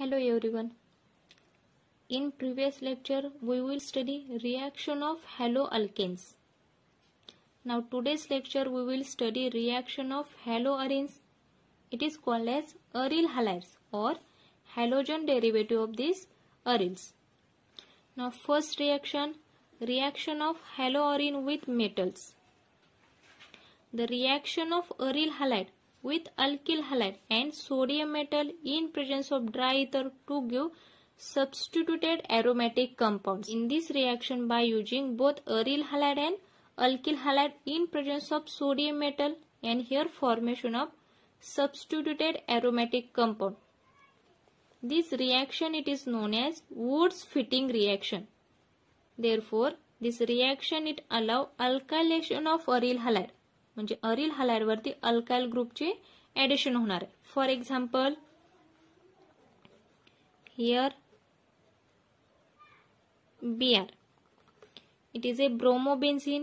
Hello everyone. In previous lecture we will study reaction of haloalkanes. Now today's lecture we will study reaction of haloarenes. It is called as aryl halides or halogen derivative of these aryls. Now first reaction reaction of haloarene with metals. The reaction of aryl halide with alkyl halide and sodium metal in presence of dry ether to give substituted aromatic compounds. In this reaction by using both aryl halide and alkyl halide in presence of sodium metal and here formation of substituted aromatic compound. This reaction it is known as Woods fitting reaction. Therefore, this reaction it allow alkylation of aryl halide म्हणजे aryl हालायरवरती alkyl ग्रुपचे addition होणार आहे for example here बियर it is a bromobenzene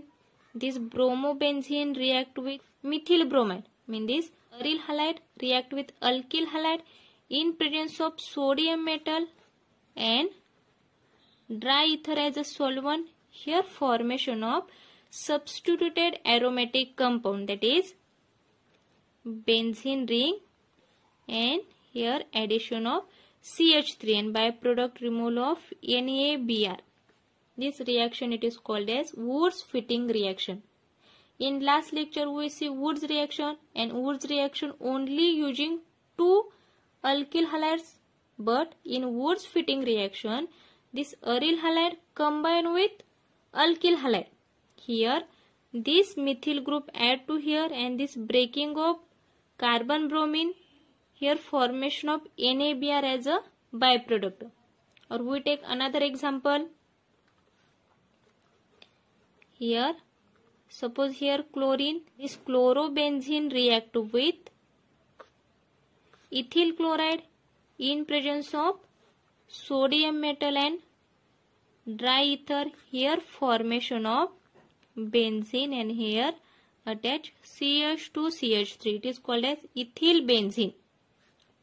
this bromobenzene react with methyl bromide mean this aryl halide react with alkyl halide in presence of sodium metal and dry ether as a solvent here formation of substituted aromatic compound that is benzene ring and here addition of CH3 and byproduct removal of NABr. This reaction it is called as Woods fitting reaction. In last lecture we see Woods reaction and Woods reaction only using two alkyl halides but in Woods fitting reaction this aryl halide combine with alkyl halide here this methyl group add to here and this breaking of carbon bromine here formation of NaBr as a byproduct or we take another example here suppose here chlorine this chlorobenzene react with ethyl chloride in presence of sodium metal and dry ether here formation of benzene and here attach CH2 CH3 it is called as ethyl benzene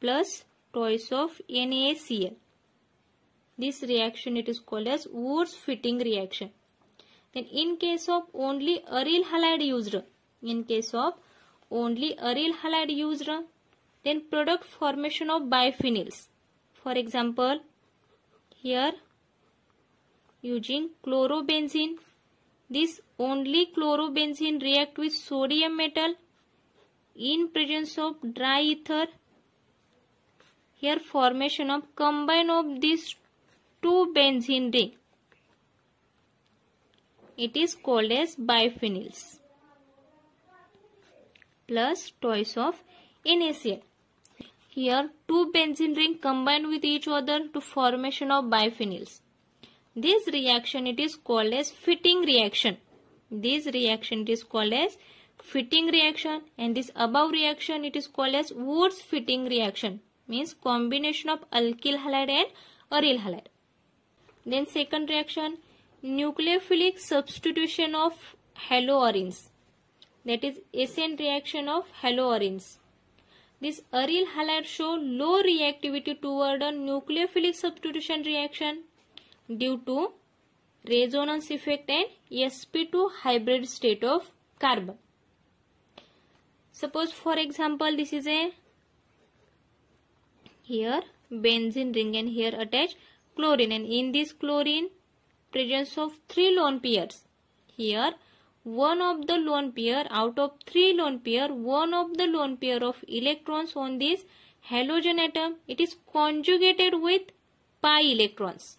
plus twice of NaCl this reaction it is called as Wurz fitting reaction then in case of only aryl halide used in case of only aryl halide used then product formation of biphenyls for example here using chlorobenzene this only chlorobenzene react with sodium metal in presence of dry ether here formation of combine of these two benzene ring it is called as biphenyls plus twice of NaCl here two benzene ring combine with each other to formation of biphenyls this reaction it is called as fitting reaction this reaction is called as fitting reaction and this above reaction it is called as Woods fitting reaction means combination of alkyl halide and aryl halide. Then second reaction nucleophilic substitution of haloarenes that is SN reaction of haloarenes. This aryl halide show low reactivity toward a nucleophilic substitution reaction due to resonance effect and sp2 hybrid state of carbon suppose for example this is a here benzene ring and here attached chlorine and in this chlorine presence of three lone pairs here one of the lone pair out of three lone pair one of the lone pair of electrons on this halogen atom it is conjugated with pi electrons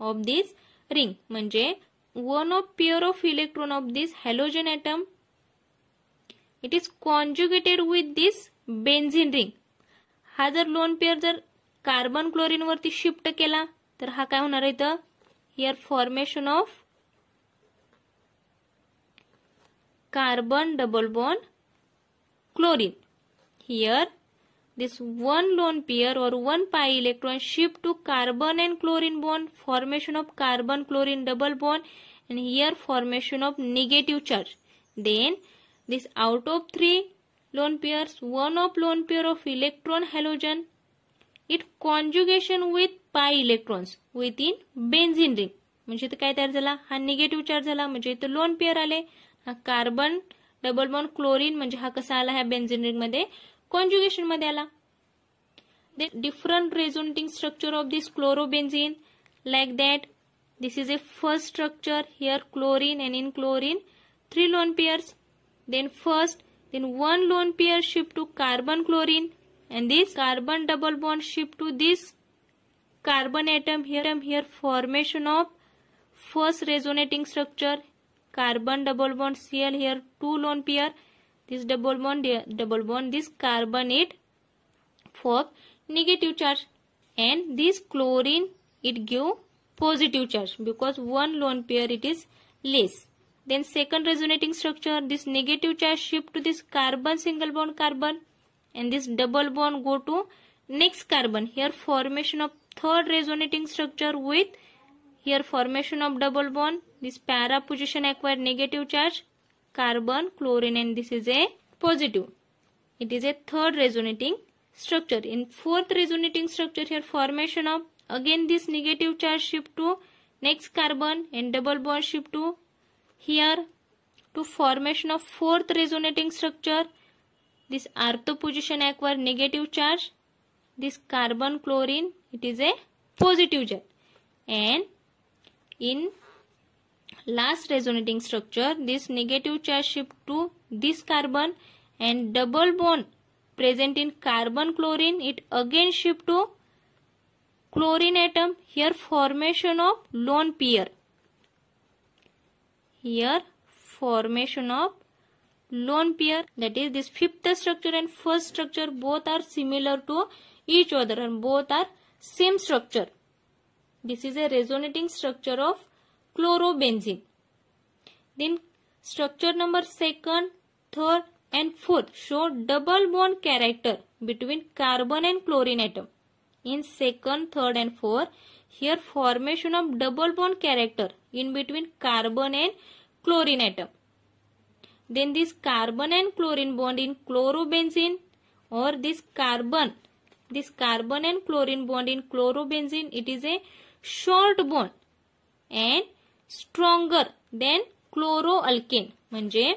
of this ring म्हणजे one of pair of electron of this halogen atom it is conjugated with this benzene ring हा जर lone pair जर carbon chlorine वरती shift केला तर हा काय होणार इथं here formation of carbon double bond chlorine here this one lone pair or one pi electron shift to carbon and chlorine bond formation of carbon chlorine double bond and here formation of negative charge then this out of three lone pairs one of lone pair of electron halogen it conjugation with pi electrons within benzene ring म्हणजे इथं काय तयार झाला हा negative charge झाला म्हणजे इथं lone pair आले हा कार्बन डबल बॉन्ड क्लोरीन म्हणजे हा कसा आला ह्या बेन्झिन रिंग मध्ये conjugation मध्ये The different resonating structure of this chlorobenzene like that this is a first structure here chlorine and in chlorine three lone pairs then first then one lone pair shift to carbon chlorine and this carbon double bond shift to this carbon atom here and here formation of first resonating structure carbon double bond cl here two lone pair this double bond uh, double bond this carbonate for negative charge and this chlorine it give positive charge because one lone pair it is less then second resonating structure this negative charge shift to this carbon single bond carbon and this double bond go to next carbon here formation of third resonating structure with here formation of double bond this para position acquire negative charge carbon, chlorine and this is a positive. It is a third resonating structure. In fourth resonating structure here formation of again this negative charge shift to next carbon and double bond shift to here to formation of fourth resonating structure. This ortho position acquire negative charge. This carbon chlorine it is a positive charge and in last resonating structure, this negative charge shift to this carbon and double bond present in carbon chlorine, it again shift to chlorine atom. Here formation of lone pair. Here formation of lone pair that is this fifth structure and first structure both are similar to each other and both are same structure. This is a resonating structure of chlorobenzene. Then structure number second, third and fourth show double bond character between carbon and chlorine atom. In second, third and fourth, here formation of double bond character in between carbon and chlorine atom. Then this carbon and chlorine bond in chlorobenzene or this carbon, this carbon and chlorine bond in chlorobenzene, it is a short bond and stronger than chloroalkane म्हणजे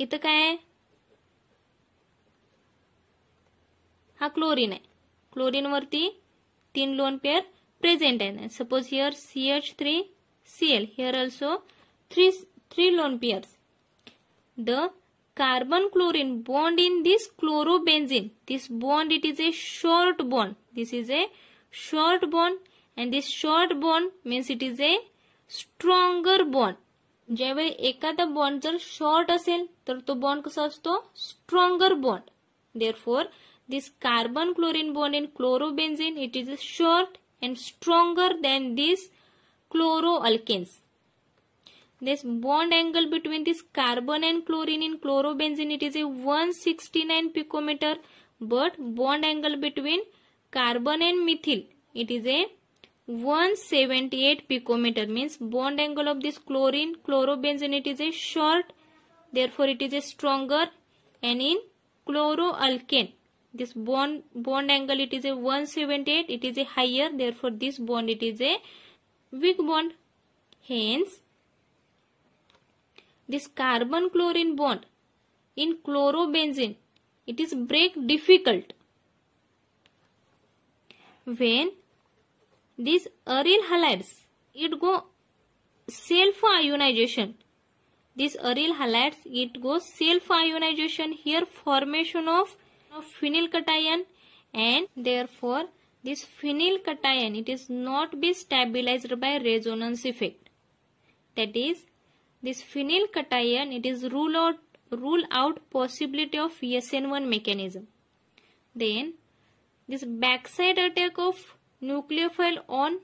इत का हा chlorine है chlorine वरती तीन lone pair present है suppose here C H three C L here also three three lone pair the carbon chlorine bond in this chlorobenzene this bond it is a short bond this is a short bond and this short bond means it is a stronger bond jeve ekada bond jar short asel tar to bond kasa asto stronger bond therefore this carbon chlorine bond in chlorobenzene it is short and stronger than this chloroalkanes this bond angle between this carbon and chlorine in chlorobenzene it is a 169 picometer but bond angle between carbon and methyl it is a 178 picometer means bond angle of this chlorine chlorobenzene it is a short therefore it is a stronger and in chloroalkane this bond bond angle it is a 178 it is a higher therefore this bond it is a weak bond hence this carbon chlorine bond in chlorobenzene it is break difficult when these aryl halides it go self ionization these aryl halides it goes self ionization here formation of, of phenyl cation and therefore this phenyl cation it is not be stabilized by resonance effect that is this phenyl cation it is rule out rule out possibility of SN1 mechanism then this backside attack of nucleophile on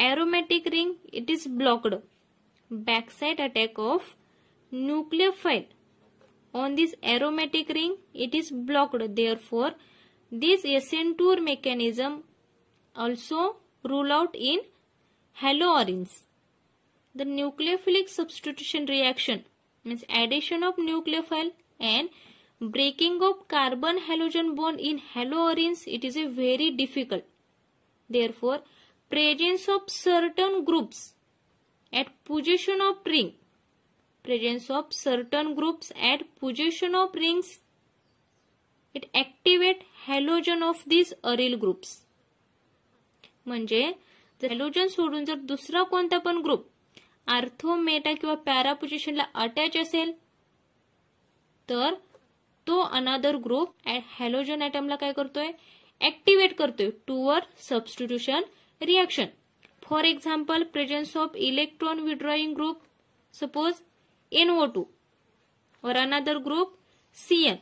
aromatic ring it is blocked. Backside attack of nucleophile on this aromatic ring it is blocked. Therefore, this SN2 mechanism also rule out in halorins. The nucleophilic substitution reaction means addition of nucleophile and breaking of carbon halogen bond in halorins it is a very difficult therefore presence of certain groups at position of ring presence of certain groups at position of rings it activate halogen of these aryl groups म्हणजे halogen सोडून जर दुसरा कोणता पण group आर्थोमेटा किंवा para पोझिशनला attach असेल तर तो अनादर ग्रुप हॅलोजन ऍटमला काय करतोय एक्टिवेट करते towards substitution reaction for example presence of electron withdrawing group suppose N O two another group CN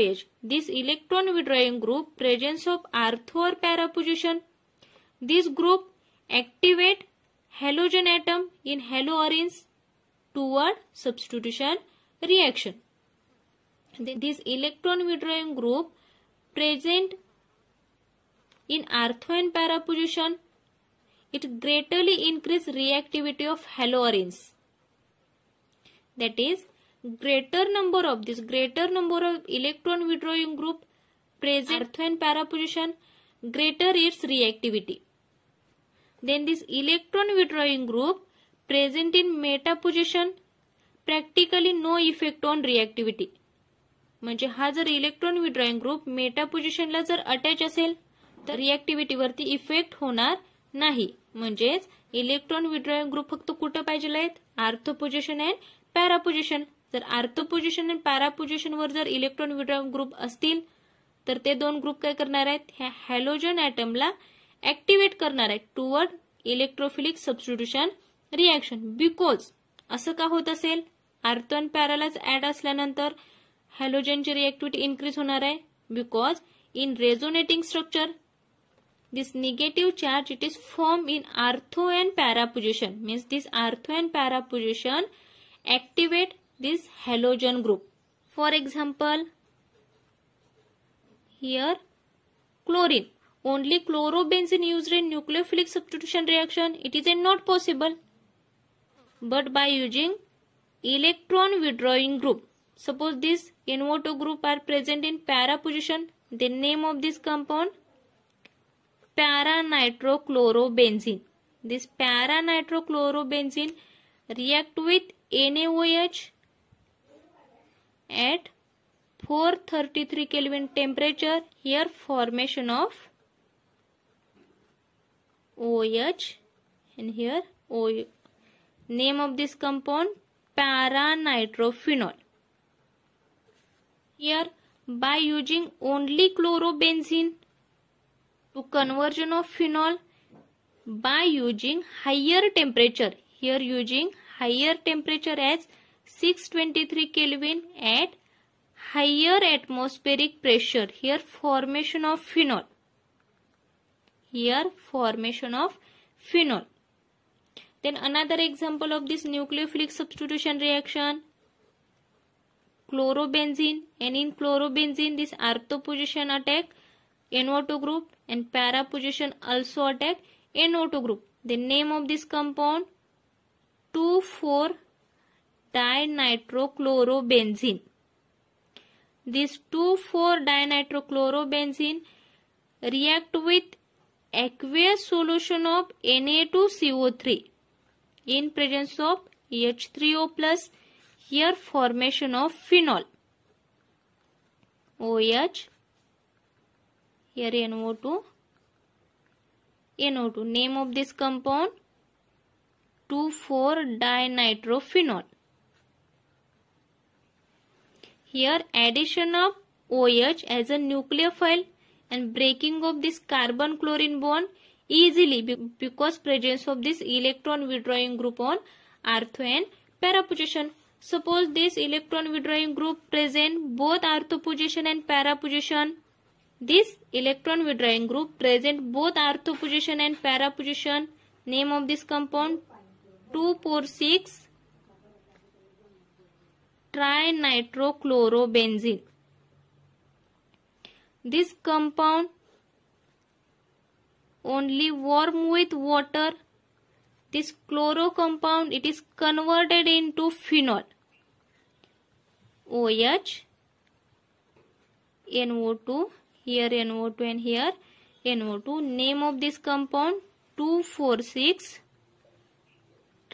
H this electron withdrawing group presence of ortho और para position this group activate halogen atom in haloarene toward substitution reaction this electron withdrawing group present in ortho and para position, it greatly increase reactivity of halorins. That is, greater number of this greater number of electron withdrawing group present ortho and para position, greater its reactivity. Then this electron withdrawing group present in meta position, practically no effect on reactivity. म्हणजे हा जर electron withdrawing group Meta पोझिशनला जर attach असेल तर रिॲक्टिव्हिटीवरती effect होणार नाही म्हणजेच इलेक्ट्रॉन विड्रॉइंग ग्रुप फक्त कुठं पाहिजे आहेत ortho position and para position जर आर्थो पोझिशन अँड पॅरा पोझिशनवर जर इलेक्ट्रॉन विड्रॉइंग ग्रुप असतील तर ते दोन ग्रुप काय करणार आहेत ह्या हॅलोजन ऍटमला ऍक्टिव्हेट करणार आहेत toward electrophilic substitution reaction because असं का होत असेल आर्थो आणि पॅरालाच ऍड असल्यानंतर हॅलोजनची रिएक्टिव्हिटी इन्क्रीज होणार आहे because in resonating structure this negative charge it is formed in ortho and para position means this ortho and para position activate this halogen group for example here chlorine only chlorobenzene used in nucleophilic substitution reaction it is not possible but by using electron withdrawing group suppose this NO2 group are present in para position the name of this compound para nitrochlorobenzene. This para nitrochlorobenzene react with NaOH at 433 Kelvin temperature. Here formation of OH and here OH. Name of this compound para nitrophenol. Here by using only chlorobenzene to conversion of phenol by using higher temperature. Here using higher temperature as 623 Kelvin at higher atmospheric pressure. Here formation of phenol. Here formation of phenol. Then another example of this nucleophilic substitution reaction chlorobenzene and in chlorobenzene this position attack NO2 group and para position also attack NO2 group. The name of this compound 2,4 dinitrochlorobenzene. This 2,4 dinitrochlorobenzene react with aqueous solution of Na2CO3 in presence of H3O plus here formation of phenol OH here NO2 NO2 name of this compound 2,4-dinitrophenol here addition of OH as a nucleophile and breaking of this carbon chlorine bond easily because presence of this electron withdrawing group on ortho and para position. Suppose this electron withdrawing group present both ortho position and para position this electron withdrawing group present both ortho position and para position. Name of this compound 246 trinitrochlorobenzene. This compound only warm with water. This chloro compound it is converted into phenol. OH NO2 here NO2 and here NO2. Name of this compound 246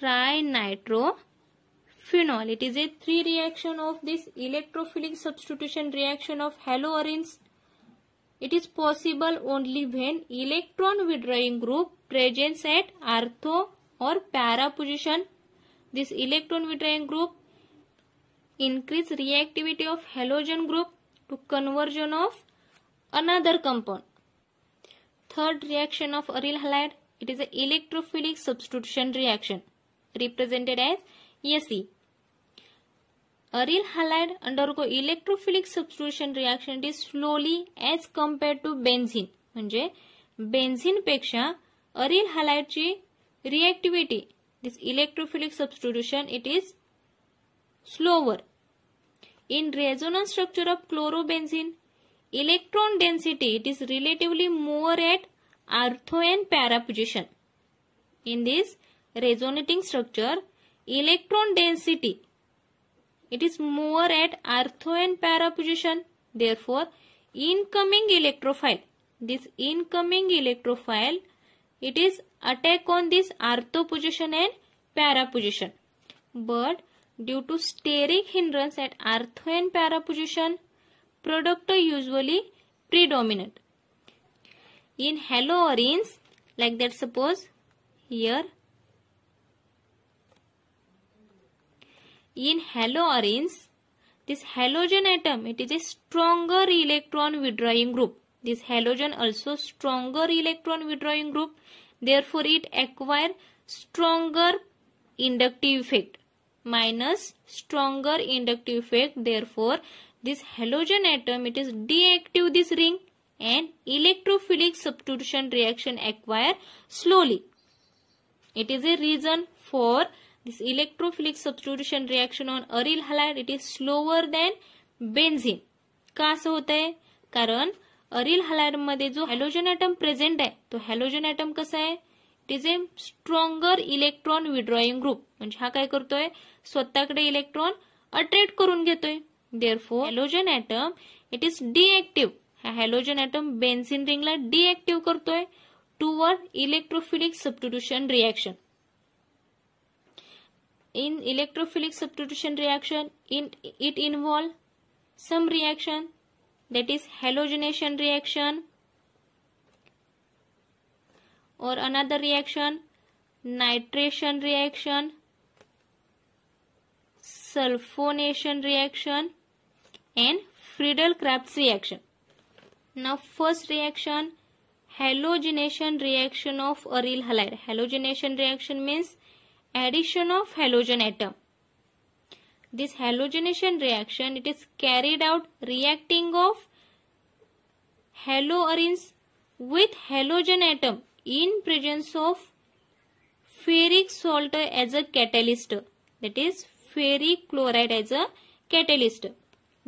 trinitrophenol. It is a three reaction of this electrophilic substitution reaction of haloarenes. It is possible only when electron withdrawing group presents at ortho or para position. This electron withdrawing group increase reactivity of halogen group to conversion of another compound. Third reaction of aryl halide, it is a electrophilic substitution reaction represented as Se. Aryl halide undergo electrophilic substitution reaction it is slowly as compared to benzene. म्हणजे बेन्झिनपेक्षा aryl हालायडची reactivity this electrophilic substitution it is slower in resonance structure of chlorobenzene electron density it is relatively more at ortho and para position. In this resonating structure, electron density it is more at ortho and para position. Therefore, incoming electrophile, this incoming electrophile, it is attack on this ortho position and para position. But due to steric hindrance at ortho and para position, product are usually predominant. In hello like that suppose here. In hello this halogen atom, it is a stronger electron withdrawing group. This halogen also stronger electron withdrawing group. Therefore, it acquire stronger inductive effect minus stronger inductive effect. Therefore, this halogen atom it is deactive this ring and electrophilic substitution reaction acquire slowly it is a reason for this electrophilic substitution reaction on aryl halide it is slower than benzene ka का असं होत आहे कारण aril हलायड मध्ये जो halogen atom present आहे तो halogen atom कसा आहे it is a stronger electron withdrawing group म्हणजे हा काय करतोय स्वतःकडे इलेक्ट्रॉन अट्रॅक्ट करून घेतोय therefore halogen atom it is deactive हा हॅलोजन ऍटम बेन्झिन रिंगला डिएक्टिव्ह करतोय toward electrophilic substitution reaction in electrophilic substitution reaction in it involve some reaction that is halogenation reaction और another reaction nitration reaction sulfonation reaction and Friedel-Crafts reaction. Now first reaction halogenation reaction of aryl halide. Halogenation reaction means addition of halogen atom. This halogenation reaction it is carried out reacting of haloarenes with halogen atom in presence of ferric salt as a catalyst that is ferric chloride as a catalyst.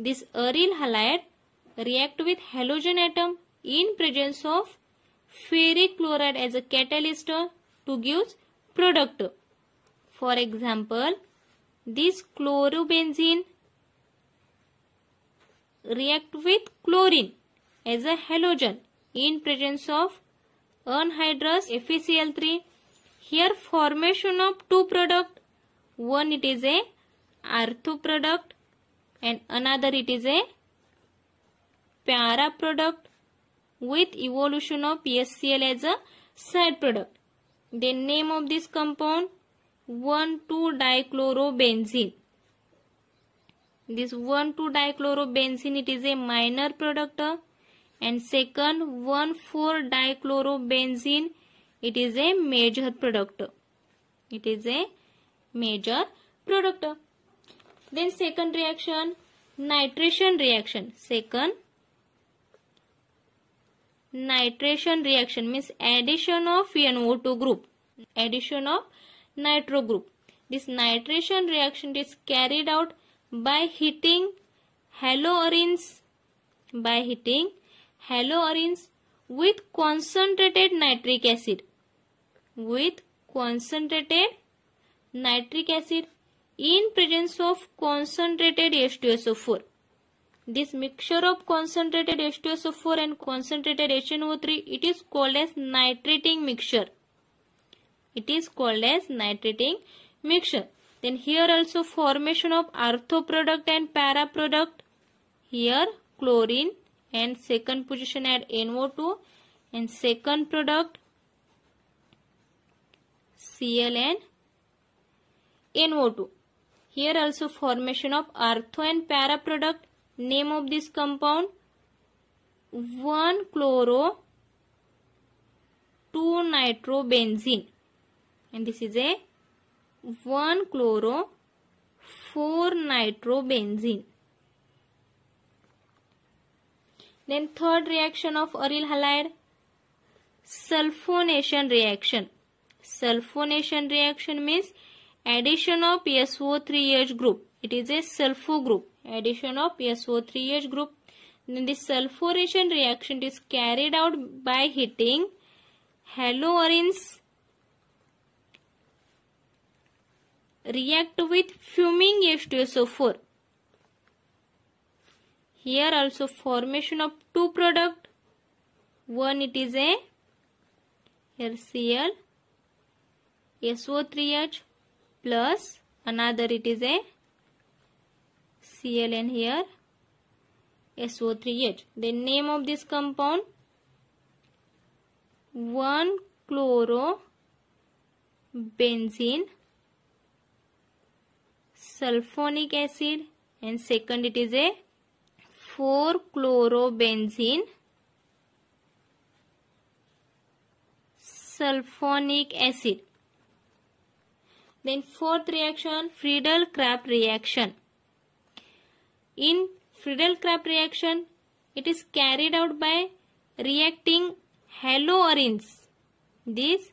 This aryl halide react with halogen atom in presence of ferric chloride as a catalyst to give product. For example, this chlorobenzene react with chlorine as a halogen in presence of anhydrous FeCl3. Here formation of two product. One it is a ortho product and another it is a para product with evolution of PSCl as a side product. The name of this compound 1,2-dichlorobenzene. This 1,2-dichlorobenzene it is a minor product and second 1,4-dichlorobenzene it is a major product. It is a major product. Then second reaction, nitration reaction. Second, nitration reaction means addition of NO2 group. Addition of nitro group. This nitration reaction is carried out by heating halorins by heating halorins with concentrated nitric acid with concentrated nitric acid in presence of concentrated H2SO4. This mixture of concentrated H2SO4 and concentrated HNO3 it is called as nitrating mixture. It is called as nitrating mixture. Then here also formation of ortho product and para product. Here chlorine and second position at NO2 and second product Cl and NO2. Here also formation of artho and para product. Name of this compound 1 chloro 2 nitrobenzene and this is a 1 chloro 4 nitrobenzene. Then third reaction of aryl halide sulfonation reaction. Sulfonation reaction means Addition of PSO3H group. It is a sulfo group. Addition of PSO3H group. Then the sulfuration reaction is carried out by heating halogens react with fuming H2SO4. Here also formation of two product. One it is a LCL SO3H plus another it is a CLN here SO38. The name of this compound 1 chloro benzene sulfonic acid and second it is a 4 chlorobenzene sulfonic acid Then fourth reaction, Friedel-Crafts reaction. In Friedel-Crafts reaction, it is carried out by reacting haloaurins. These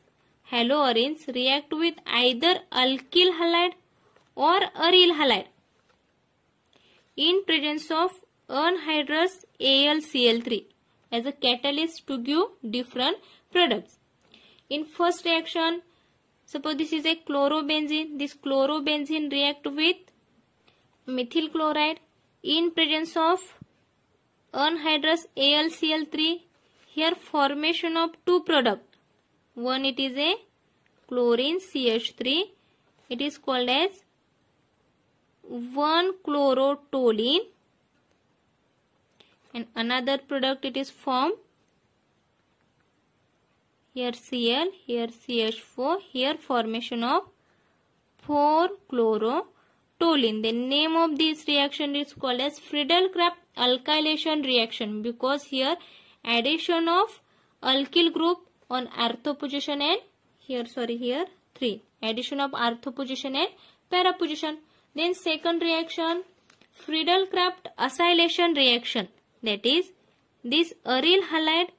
haloaurins react with either alkyl halide or aryl halide in presence of anhydrous AlCl3 as a catalyst to give different products. In first reaction, Suppose this is a chlorobenzene. This chlorobenzene react with methyl chloride in presence of anhydrous AlCl3. Here formation of two product. One it is a chlorine CH3. It is called as 1 chlorotolene. and another product it is formed here Cl, here CH4, here formation of 4-chlorotoluene. The name of this reaction is called as Friedel-Crafts alkylation reaction because here addition of alkyl group on ortho position and here sorry here 3 addition of ortho position and para position. Then second reaction Friedel-Crafts acylation reaction that is this aryl halide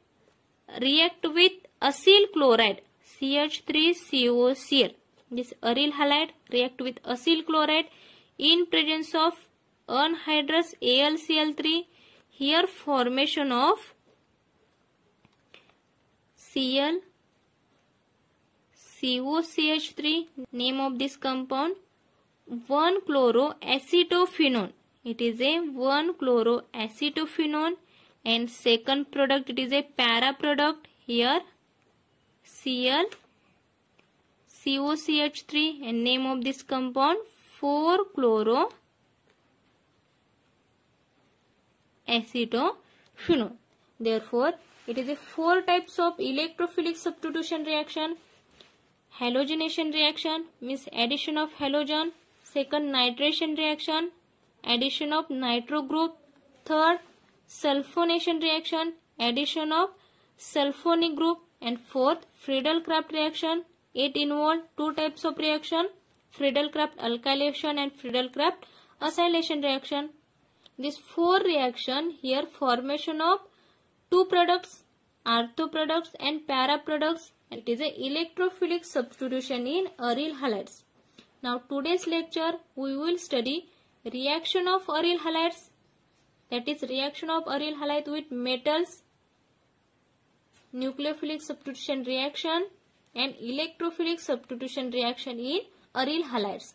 react with acyl chloride CH3COCl. This aryl halide react with acyl chloride in presence of anhydrous AlCl3 here formation of Cl COCH3 name of this compound 1 chloroacetophenone it is a 1 chloroacetophenone and second product it is a para product here Cl COCH3 and name of this compound 4 chloro acetophenol. Therefore, it is a four types of electrophilic substitution reaction. Halogenation reaction means addition of halogen. Second, nitration reaction. Addition of nitro group. Third, sulfonation reaction. Addition of sulfonic group. And fourth, Friedel-Crafts reaction. It involves two types of reaction, Friedel-Crafts alkylation and Friedel-Crafts acylation reaction. This four reaction here formation of two products, ortho products and para products. It is a electrophilic substitution in aryl halides. Now today's lecture we will study reaction of aryl halides that is reaction of aryl halide with metals nucleophilic substitution reaction and electrophilic substitution reaction in aryl halides